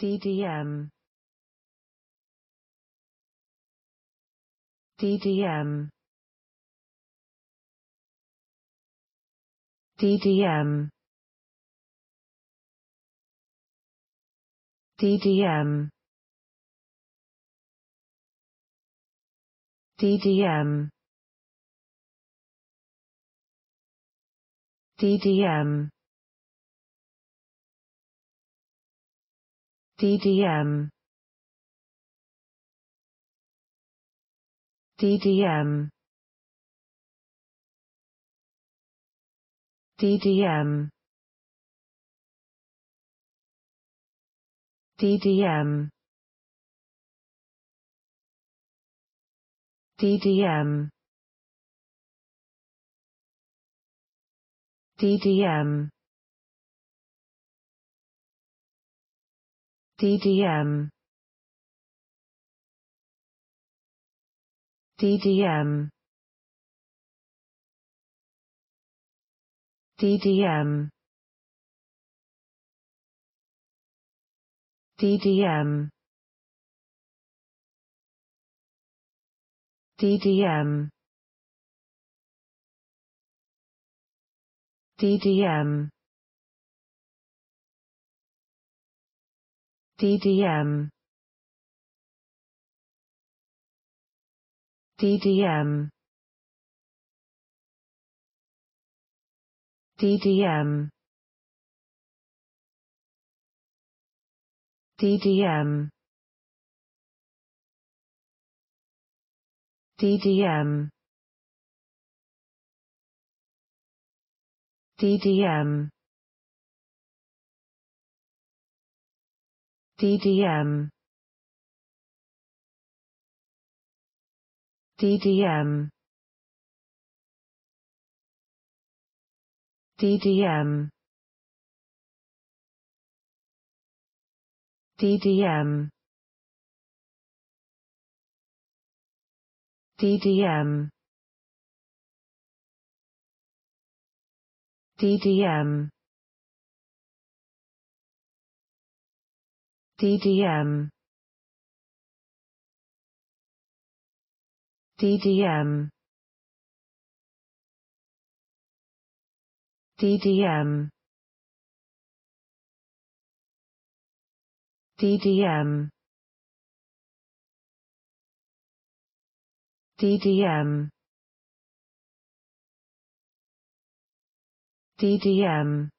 DDM DDM DDM DDM DDM DDM DDM DDM DDM DDM DDM DDM DDM DDM DDM DDM DDM DDM DDM DDM DDM DDM DDM DDM DDM DDM DDM DDM DDM DDM DDM DDM DDM DDM DDM DDM